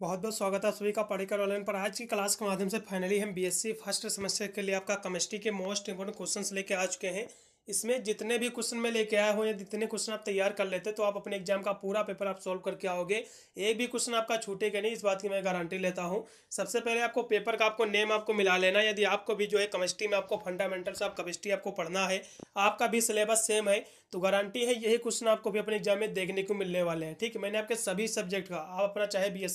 बहुत बहुत स्वागत है सभी का पढ़कर ऑनलाइन पर आज की क्लास के माध्यम से फाइनली हम बीएससी फर्स्ट सेमेस्टर के लिए आपका केमिस्ट्री के मोस्ट इंपोर्टेंट क्वेश्चंस लेके आ चुके हैं इसमें जितने भी क्वेश्चन में लेके आया हो या जितने क्वेश्चन आप तैयार कर लेते तो आप अपने एग्जाम का पूरा पेपर आप सॉल्व करके आओगे एक भी क्वेश्चन आपका छूटेगा नहीं इस बात की मैं गारंटी लेता हूँ सबसे पहले आपको पेपर का आपको नेम आपको मिला लेना यदि आपको भी जो है केमिस्ट्री में आपको फंडामेंटल्स ऑफ केमिस्ट्री आपको पढ़ना है आपका भी सिलेबस सेम है तो गारंटी है यही क्वेश्चन आपको भी अपने एग्जाम में देखने को मिलने वाले हैं ठीक है मैंने आपके सभी सब्जेक्ट का आप अपना चाहे बी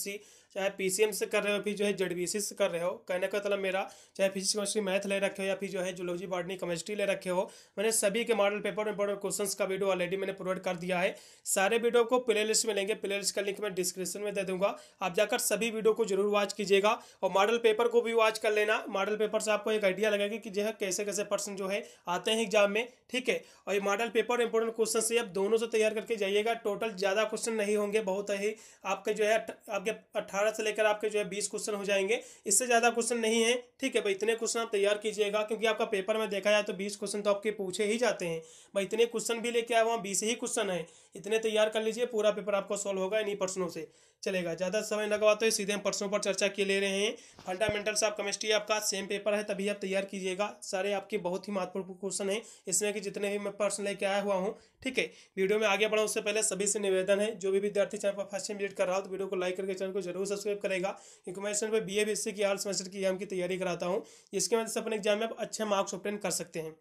चाहे पीसीएम से कर रहे हो फिर जो है जेडबीसी से कर रहे हो कहने का मतलब मेरा चाहे फिजिक्स केमिस्ट्री मैथ ले रखे हो या फिर जो है जुलॉजी बॉडनी केमिस्ट्री ले रखे हो मैंने सभी के मॉडल पेपर में बड़े क्वेश्चन का वीडियो ऑलरेडी मैंने प्रोवाइड कर दिया है सारे वीडियो को प्ले लिस्ट में लेंगे प्ले लिस्ट का लिंक मैं डिस्क्रिप्शन में दे दूंगा आप जाकर सभी वीडियो को जरूर वॉच कीजिएगा और मॉडल पेपर को भी वॉच कर लेना मॉडल पेपर से आपको एक आइडिया लगेगा कि जो है कैसे कैसे पर्सन जो है आते हैं एग्जाम में ठीक है और ये मॉडल पेपर इंपोर्टेंट क्वेश्चन से आप दोनों से तैयार करके जाइएगा टोटल ज़्यादा क्वेश्चन नहीं होंगे बहुत ही आपके जो है आपके अट्ठारह अठारह से लेकर आपके जो है बीस क्वेश्चन हो जाएंगे इससे ज़्यादा क्वेश्चन नहीं है ठीक है भाई इतने क्वेश्चन आप तैयार कीजिएगा क्योंकि आपका पेपर में देखा जाए तो बीस क्वेश्चन तो आपके पूछे ही जाते हैं भाई इतने क्वेश्चन भी लेके आए वहाँ बीस ही क्वेश्चन है इतने तैयार कर लीजिए पूरा पेपर आपका सॉल्व होगा इन्हीं प्रश्नों से चलेगा ज़्यादा समय लगवा गवाते तो सीधे हम प्रश्नों पर चर्चा किए ले रहे हैं फंडामेंटल्स ऑफ केमिस्ट्री आपका सेम पेपर है तभी आप तैयार कीजिएगा सारे आपके बहुत ही महत्वपूर्ण क्वेश्चन हैं इसमें कि जितने भी मैं प्रश्न लेके आया हुआ हूँ ठीक है वीडियो में आगे बढ़ा उससे पहले सभी से निवेदन है जो भी विद्यार्थी चैनल पर फर्स्ट टाइम विजिट कर रहा हो तो वीडियो को लाइक करके चैनल को जरूर सब्सक्राइब करेगा क्योंकि मैं इस चैनल पर B A B S C की आर्ट सेमेस्टर की एग्जाम की तैयारी कराता हूँ जिसके वजह से अपने एग्जाम में आप अच्छे मार्क्स ऑप्टेन कर सकते हैं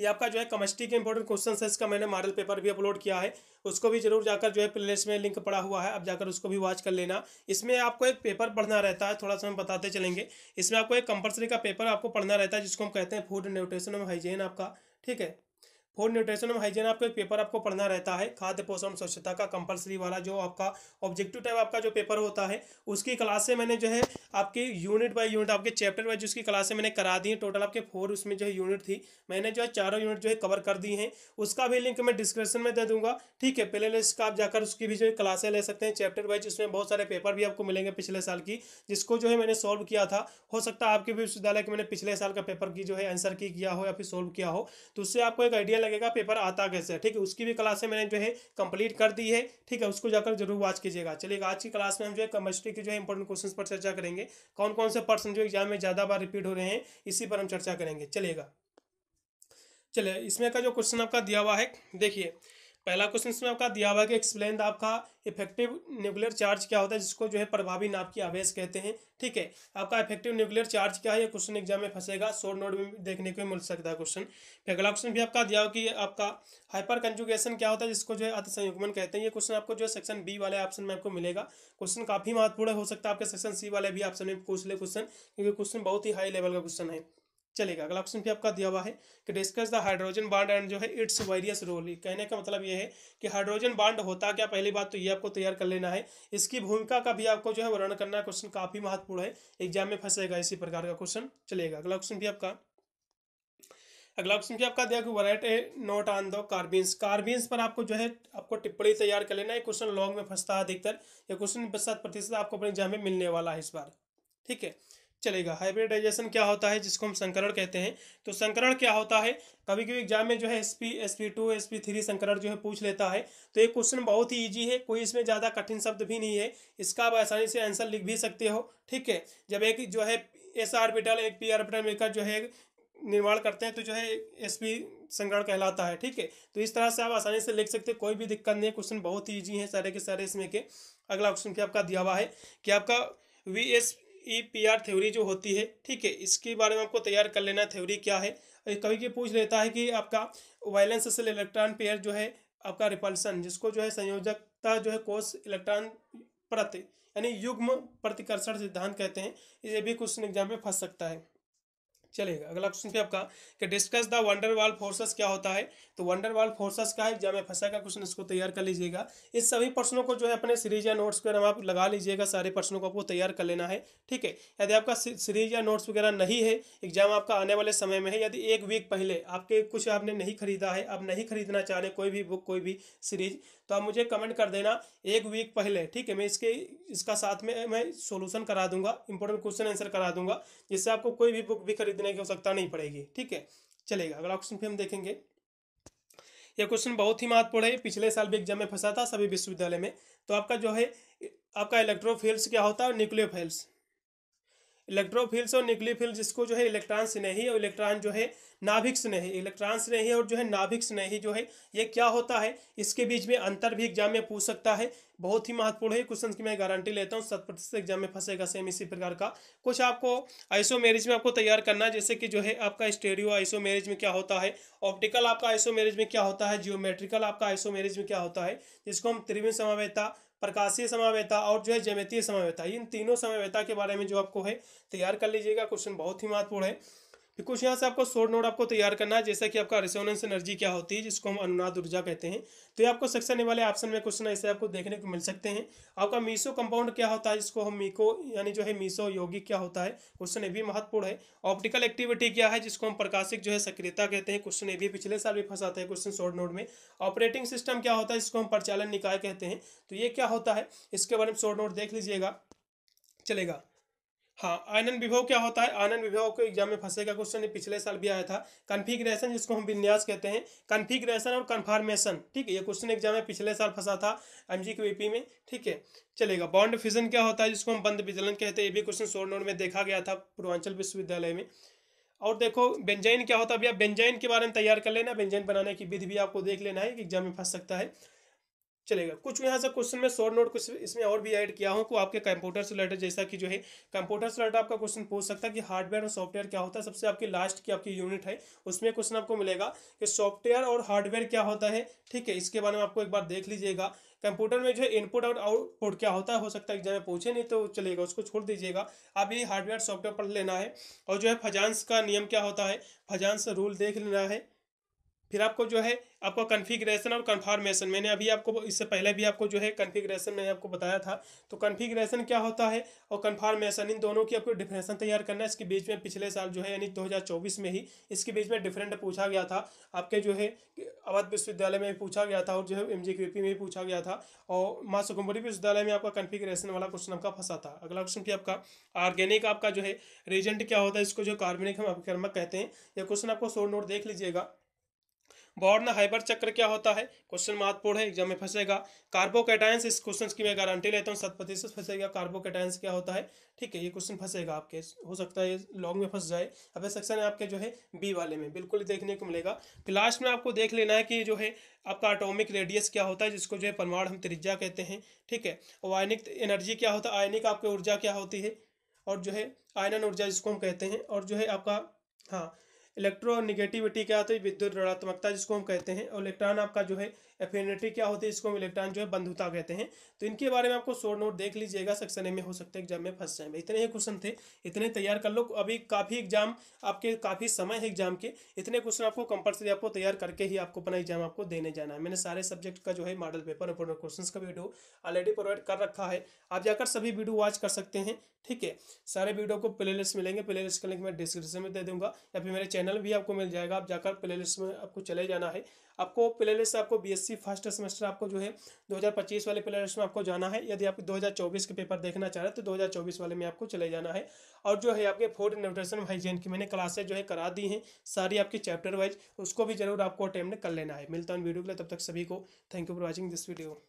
ये आपका जो है कमेस्ट्री के इंपॉर्टेंट क्वेश्चन है इसका मैंने मॉडल पेपर भी अपलोड किया है उसको भी जरूर जाकर जो है प्ले में लिंक पड़ा हुआ है आप जाकर उसको भी वॉच कर लेना इसमें आपको एक पेपर पढ़ना रहता है थोड़ा सा हम बताते चलेंगे इसमें आपको एक कंपल्सरी का पेपर आपको पढ़ना रहता है जिसको हम कहते हैं फूड न्यूट्रिशन हाइजीन आपका ठीक है फूड न्यूट्रिशन एंड हाइजीन आपका एक पेपर आपको पढ़ना रहता है खाद्य पोषण स्वच्छता का कंपलसरी वाला जो आपका ऑब्जेक्टिव टाइप आपका जो पेपर होता है उसकी क्लास से मैंने जो है आपके यूनिट बाय यूनिट आपके चैप्टर वाइज उसकी क्लास से मैंने करा दी है टोटल आपके फोर उसमें जो है यूनिट थी मैंने जो है चारों यूनिट जो है कवर कर दी है उसका भी लिंक मैं डिस्क्रिप्शन में दे दूंगा ठीक है प्ले लिस्ट का आप जाकर उसकी भी जो है क्लासें ले सकते हैं चैप्टर वाइज उसमें बहुत सारे पेपर भी आपको मिलेंगे पिछले साल की जिसको जो है मैंने सॉल्व किया था हो सकता है आपके विश्वविद्यालय के मैंने पिछले साल का पेपर की जो है आंसर की किया हो या फिर सोल्व किया हो तो उससे आपको एक आइडिया लगेगा पेपर आता कैसे ठीक है उसकी भी क्लासें मैंने जो है कंप्लीट कर दी है ठीक है उसको जाकर जरूर वॉच कीजिएगा चलिए आज की क्लास में हम जो है केमिस्ट्री के जो है इंपॉर्टेंट क्वेश्चन पर चर्चा करेंगे कौन कौन से पर्सन जो एग्जाम में ज़्यादा बार रिपीट हो रहे हैं इसी पर हम चर्चा करेंगे चलेगा चलिए इसमें का जो क्वेश्चन आपका दिया हुआ है देखिए पहला क्वेश्चन इसमें आपका दिया हुआ है कि एक्सप्लेन आपका इफेक्टिव न्यूक्लियर चार्ज क्या होता है जिसको जो है प्रभावी नाप की आवेश कहते हैं ठीक है आपका इफेक्टिव न्यूक्लियर चार्ज क्या है ये क्वेश्चन एग्जाम में फंसेगा शोर नोट में देखने को मिल सकता है क्वेश्चन अगला क्वेश्चन भी आपका दिया हुआ कि आपका हाइपर कंजुगेशन क्या होता है जिसको जो है अति कहते हैं ये क्वेश्चन आपको जो है सेक्शन बी वाले ऑप्शन में आपको मिलेगा क्वेश्चन काफी महत्वपूर्ण हो सकता है आपके सेक्शन सी वाले भी ऑप्शन में पूछ ले क्वेश्चन क्योंकि क्वेश्चन बहुत ही हाई लेवल का क्वेश्चन है चलेगा अगला ऑप्शन भी आपका दिया हुआ है कि discuss the hydrogen bond and जो है इट्स वेरियस रोल कहने का मतलब यह है कि हाइड्रोजन बॉन्ड होता क्या पहली बात तो ये आपको तैयार कर लेना है इसकी भूमिका का भी आपको जो है वर्णन करना क्वेश्चन काफी महत्वपूर्ण है एग्जाम में फंसेगा इसी प्रकार का क्वेश्चन चलेगा अगला ऑप्शन भी आपका अगला ऑप्शन भी आपका दिया वराइट ए नोट ऑन दो कार्बिन्स कार्बिन्स पर आपको जो है आपको टिप्पणी तैयार कर लेना है क्वेश्चन लॉन्ग में फंसता है अधिकतर यह क्वेश्चन सात प्रतिशत आपको अपने एग्जाम में मिलने वाला है इस बार ठीक है चलेगा हाइब्रिडाइजेशन क्या होता है जिसको हम संकरण कहते हैं तो संकरण क्या होता है कभी कभी एग्जाम में जो है S P S P two S P three संकरण जो है पूछ लेता है तो ये क्वेश्चन बहुत ही ईजी है कोई इसमें ज़्यादा कठिन शब्द भी नहीं है इसका आप आसानी से आंसर लिख भी सकते हो ठीक है जब एक जो है एस आर्बिटल एक पी आर्बिटल मिलकर जो है निर्माण करते हैं तो जो है एस पी संकरण कहलाता है ठीक है तो इस तरह से आप आसानी से लिख सकते हैं कोई भी दिक्कत नहीं है क्वेश्चन बहुत ही ईजी है सारे के सारे इसमें के अगला क्वेश्चन क्या आपका दिया हुआ है कि आपका V S E P R theory जो होती है ठीक है इसके बारे में आपको तैयार कर लेना थ्योरी क्या है कभी कभी पूछ लेता है कि आपका वायलेंस से इलेक्ट्रॉन पेयर जो है आपका रिपल्सन जिसको जो है संयोजकता जो है कोष इलेक्ट्रॉन प्रति यानी युग्म प्रतिकर्षण सिद्धांत कहते हैं ये भी क्वेश्चन एग्जाम में फंस सकता है चलेगा अगला क्वेश्चन है आपका कि discuss the van der Waals forces क्या होता है तो वंडर वाल फोर्सेस का जब मैं फंसा का क्वेश्चन इसको तैयार कर लीजिएगा इस सभी प्रश्नों को जो है अपने सीरीज या नोट्स वगैरह आप लगा लीजिएगा सारे प्रश्नों को आपको तैयार कर लेना है ठीक है यदि आपका सीरीज या नोट्स वगैरह नहीं है एग्जाम आपका आने वाले समय में है यदि एक वीक पहले आपके कुछ आपने नहीं खरीदा है आप नहीं खरीदना चाह रहे कोई भी बुक कोई भी सीरीज तो आप मुझे कमेंट कर देना एक वीक पहले ठीक है मैं इसके इसका साथ में मैं सोल्यूशन करा दूंगा इंपॉर्टेंट क्वेश्चन आंसर करा दूंगा जिससे आपको कोई भी बुक भी खरीद खरीदने की आवश्यकता नहीं पड़ेगी ठीक है चलेगा अगला क्वेश्चन फिर हम देखेंगे यह क्वेश्चन बहुत ही महत्वपूर्ण है पिछले साल भी एग्जाम में फंसा था सभी विश्वविद्यालय में तो आपका जो है आपका इलेक्ट्रोफिल्स क्या होता है न्यूक्लियोफिल्स इलेक्ट्रोफिल्स और न्यूक्लियोफिल्स जिसको जो है इलेक्ट्रॉन स्नेही और इलेक्ट्रॉन जो है नाभिक स्नेही इलेक्ट्रॉन स्नेही और जो है नाभिक स्नेही जो है ये क्या होता है इसके बीच में अंतर भी एग्जाम में पूछ सकता है बहुत ही महत्वपूर्ण है क्वेश्चन की मैं गारंटी लेता हूँ शत प्रतिशत एग्जाम में फंसेगा सेम इसी प्रकार का कुछ आपको आइसो मैरिज में आपको तैयार करना है जैसे कि जो है आपका स्टेडियो आइसो मैरिज में क्या होता है ऑप्टिकल आपका आइसो मैरिज में क्या होता है जियोमेट्रिकल आपका आइसो मैरिज में क्या होता है जिसको हम त्रिविण समावेता प्रकाशीय समावेता और जो है जैमितीय समावेता इन तीनों समावेता के बारे में जो आपको है तैयार कर लीजिएगा क्वेश्चन बहुत ही महत्वपूर्ण है फिर कुछ यहाँ से आपको सोर नोड आपको तैयार करना है जैसा कि आपका रिसोनेंस एनर्जी क्या होती है जिसको हम अनुनाद ऊर्जा कहते हैं तो ये आपको सेक्शन ए वाले ऑप्शन में क्वेश्चन ऐसे आपको देखने को मिल सकते हैं आपका मीसो कंपाउंड क्या होता है जिसको हम मीको यानी जो है मीसो योगिक क्या होता है क्वेश्चन ये भी महत्वपूर्ण है ऑप्टिकल एक्टिविटी क्या है जिसको हम प्रकाशिक जो है सक्रियता कहते हैं क्वेश्चन ये भी पिछले साल भी फंसाते हैं क्वेश्चन सोर नोट में ऑपरेटिंग सिस्टम क्या होता है जिसको हम परिचालन निकाय कहते हैं तो ये क्या होता है इसके बारे में सोर नोट देख लीजिएगा चलेगा हाँ आनंद विभव क्या होता है आनंद विभव को एग्जाम में फंसे का क्वेश्चन पिछले साल भी आया था कन्फिग्रेशन जिसको हम विन्यास कहते हैं कन्फिग्रेशन और कन्फर्मेशन ठीक है ये क्वेश्चन एग्जाम में पिछले साल फंसा था एम जी में ठीक है चलेगा बॉन्ड फिजन क्या होता है जिसको हम बंद विचलन कहते हैं ये भी क्वेश्चन सोर नोट में देखा गया था पूर्वांचल विश्वविद्यालय में और देखो बेंजाइन क्या होता है भैया बेंजाइन के बारे में तैयार कर लेना बेंजाइन बनाने की विधि भी आपको देख लेना है एग्जाम में फंस सकता है चलेगा कुछ यहाँ से क्वेश्चन में शॉर्ट नोट कुछ इसमें और भी ऐड किया हूँ को आपके कंप्यूटर से रिलेटेड जैसा कि जो है कंप्यूटर से रिलेटेड आपका क्वेश्चन पूछ सकता है कि हार्डवेयर और सॉफ्टवेयर क्या होता है सबसे आपकी लास्ट की आपकी यूनिट है उसमें क्वेश्चन आपको मिलेगा कि सॉफ्टवेयर और हार्डवेयर क्या होता है ठीक है इसके बारे में आपको एक बार देख लीजिएगा कंप्यूटर में जो है इनपुट और आउटपुट क्या होता है हो सकता है एग्जाम में पूछे नहीं तो चलेगा उसको छोड़ दीजिएगा आप ये हार्डवेयर सॉफ्टवेयर पढ़ लेना है और जो है फजांस का नियम क्या होता है फजांस रूल देख लेना है फिर आपको जो है आपका कन्फिग्रेशन और कन्फार्मेशन मैंने अभी आपको इससे पहले भी आपको जो है कन्फिग्रेशन मैंने आपको बताया था तो कन्फिग्रेशन क्या होता है और कन्फार्मेशन इन दोनों की आपको डिफरेंसन तैयार करना है इसके बीच में पिछले साल जो है यानी 2024 में ही इसके बीच में डिफरेंट पूछा गया था आपके जो है अवध विश्वविद्यालय में पूछा गया था और जो है एम में भी पूछा गया था और माँ सुकुम्बरी विश्वविद्यालय में आपका कन्फिग्रेशन वाला क्वेश्चन आपका फंसा था अगला क्वेश्चन भी आपका ऑर्गेनिक आपका जो है रेजेंट क्या होता है इसको जो कार्बनिक हम अभिक्रमक कहते हैं यह क्वेश्चन आपको शोर नोट देख लीजिएगा बॉर्न हाइबर चक्र क्या होता है क्वेश्चन महत्वपूर्ण है एग्जाम में फंसेगा कार्बोकेटाइंस इस क्वेश्चन की मैं गारंटी लेता हूँ शत प्रतिशत फंसेगा कार्बोकेटाइंस क्या होता है ठीक है ये क्वेश्चन फंसेगा आपके हो सकता है लॉन्ग में फंस जाए अब सेक्शन है आपके जो है बी वाले में बिल्कुल देखने को मिलेगा तो लास्ट में आपको देख लेना है कि जो है आपका अटोमिक रेडियस क्या होता है जिसको जो है परमाणु हम त्रिज्या कहते हैं ठीक है और आयनिक एनर्जी क्या होता है आयनिक आपकी ऊर्जा क्या होती है और जो है आयनन ऊर्जा जिसको हम कहते हैं और जो है आपका हाँ इलेक्ट्रोनिगेटिविटी क्या होती है विद्युत ऋणात्मकता जिसको हम कहते हैं और इलेक्ट्रॉन आपका जो है एफिनिटी क्या होती है इसको हम इलेक्ट्रॉन जो है बंधुता कहते हैं तो इनके बारे में आपको शोर नोट देख लीजिएगा सेक्शन ए में हो सकता है एग्जाम में फंस जाए इतने ही क्वेश्चन थे इतने तैयार कर लो अभी काफ़ी एग्जाम आपके काफ़ी समय है एग्जाम के इतने क्वेश्चन आपको कंपलसरी आपको तैयार करके ही आपको अपना एग्जाम आपको देने जाना है मैंने सारे सब्जेक्ट का जो है मॉडल पेपर इंपोर्टेंट क्वेश्चन का वीडियो ऑलरेडी प्रोवाइड कर रखा है आप जाकर सभी वीडियो वॉच कर सकते हैं ठीक है सारे वीडियो को प्ले लिस्ट मिलेंगे प्ले लिस्ट का लिंक मैं डिस्क्रिप्शन में दे दूंगा या फिर मेरे चैनल भी आपको मिल जाएगा आप जाकर प्ले लिस्ट में आपको चले जाना है आपको प्ले लिस्ट आपको बीएससी फर्स्ट सेमेस्टर आपको जो है 2025 वाले प्ले लिस्ट में आपको जाना है यदि आप 2024 के पेपर देखना चाह रहे हैं तो 2024 वाले में आपको चले जाना है और जो है आपके फूड न्यूट्रिशन हाइजीन की मैंने क्लासेज जो है करा दी हैं सारी आपकी चैप्टर वाइज उसको भी जरूर आपको अटेम्प्ट कर लेना है मिलता है वीडियो के लिए तब तक सभी को thank you for watching this video